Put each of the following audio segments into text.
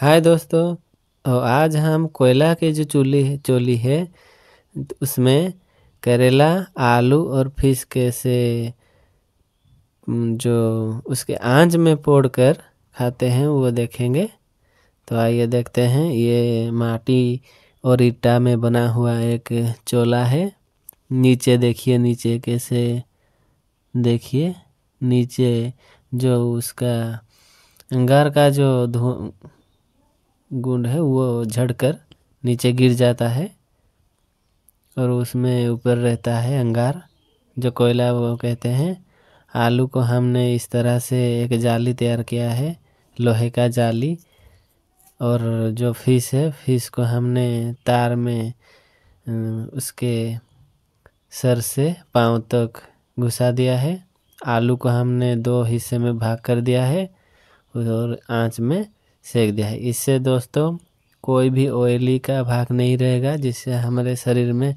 हाय दोस्तों और आज हम कोयला के जो चूल्ही चोली है तो उसमें करेला आलू और फिश कैसे जो उसके आंच में पोड़ कर खाते हैं वो देखेंगे तो आइए देखते हैं ये माटी और ईटा में बना हुआ एक चोला है नीचे देखिए नीचे कैसे देखिए नीचे जो उसका अंगार का जो धु गुंड है वो झड़कर नीचे गिर जाता है और उसमें ऊपर रहता है अंगार जो कोयला वो कहते हैं आलू को हमने इस तरह से एक जाली तैयार किया है लोहे का जाली और जो फिश है फिश को हमने तार में उसके सर से पाँव तक घुसा दिया है आलू को हमने दो हिस्से में भाग कर दिया है और आँच में सेक दिया है इससे दोस्तों कोई भी ऑयली का भाग नहीं रहेगा जिससे हमारे शरीर में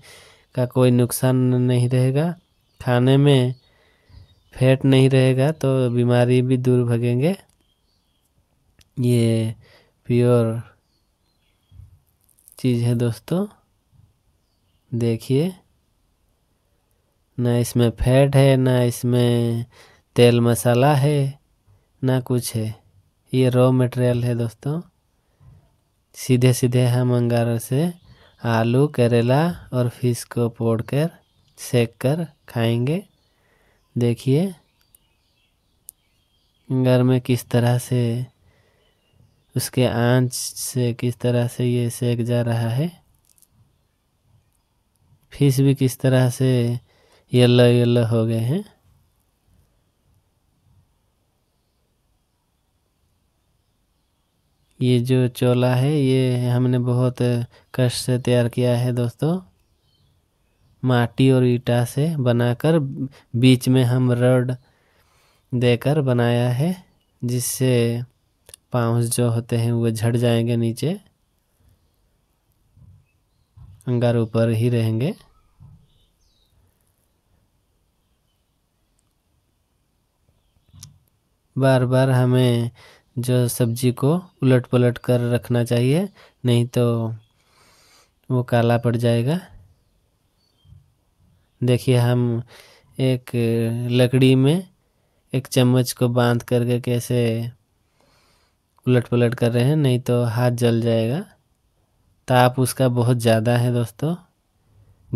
का कोई नुकसान नहीं रहेगा खाने में फैट नहीं रहेगा तो बीमारी भी दूर भगेंगे ये प्योर चीज़ है दोस्तों देखिए ना इसमें फैट है ना इसमें तेल मसाला है ना कुछ है ये रॉ मटेरियल है दोस्तों सीधे सीधे हम अंगारों से आलू करेला और फिश को पोड़ कर सेक कर खाएंगे देखिए अंगार में किस तरह से उसके आंच से किस तरह से ये सेक जा रहा है फिश भी किस तरह से येल्लो येल्लो हो गए हैं ये जो चोला है ये हमने बहुत कष्ट से तैयार किया है दोस्तों माटी और ईटा से बनाकर बीच में हम रड देकर बनाया है जिससे पाउस जो होते हैं वो झड़ जाएंगे नीचे अंगार ऊपर ही रहेंगे बार बार हमें जो सब्जी को उलट पलट कर रखना चाहिए नहीं तो वो काला पड़ जाएगा देखिए हम एक लकड़ी में एक चम्मच को बांध करके कैसे उलट पलट कर रहे हैं नहीं तो हाथ जल जाएगा ताप उसका बहुत ज़्यादा है दोस्तों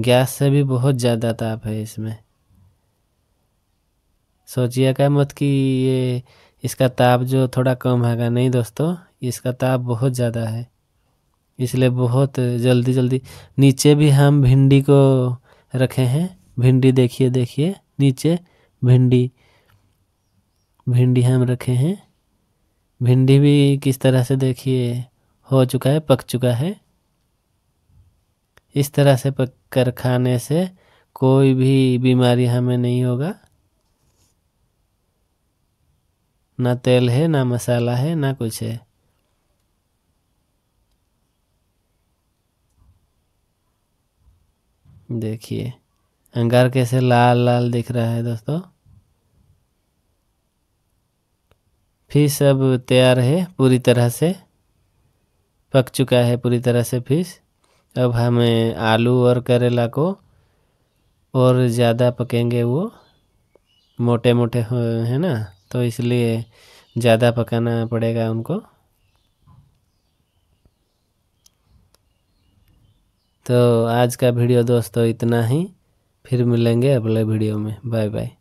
गैस से भी बहुत ज़्यादा ताप है इसमें सोचिए क्या मत कि ये इसका ताप जो थोड़ा कम हैगा नहीं दोस्तों इसका ताप बहुत ज़्यादा है इसलिए बहुत जल्दी जल्दी नीचे भी हम भिंडी को रखे हैं भिंडी देखिए देखिए नीचे भिंडी भिंडी हम रखे हैं भिंडी भी किस तरह से देखिए हो चुका है पक चुका है इस तरह से पक कर खाने से कोई भी बीमारी हमें नहीं होगा ना तेल है ना मसाला है ना कुछ है देखिए अंगार कैसे लाल लाल दिख रहा है दोस्तों फिश अब तैयार है पूरी तरह से पक चुका है पूरी तरह से फिश अब हमें आलू और करेला को और ज़्यादा पकेंगे वो मोटे मोटे हैं ना तो इसलिए ज़्यादा पकाना पड़ेगा उनको तो आज का वीडियो दोस्तों इतना ही फिर मिलेंगे अगले वीडियो में बाय बाय